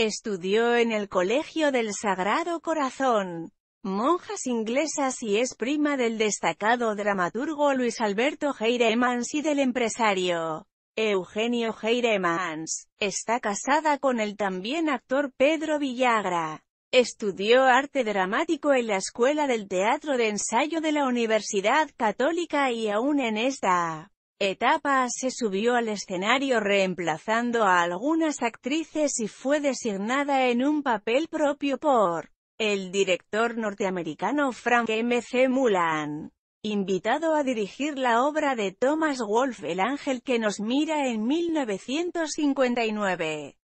Estudió en el Colegio del Sagrado Corazón, monjas inglesas y es prima del destacado dramaturgo Luis Alberto Heiremans y del empresario Eugenio Heiremans. Está casada con el también actor Pedro Villagra. Estudió arte dramático en la Escuela del Teatro de Ensayo de la Universidad Católica y aún en esta etapa se subió al escenario reemplazando a algunas actrices y fue designada en un papel propio por el director norteamericano Frank M. C. Mulan. Invitado a dirigir la obra de Thomas Wolfe El ángel que nos mira en 1959.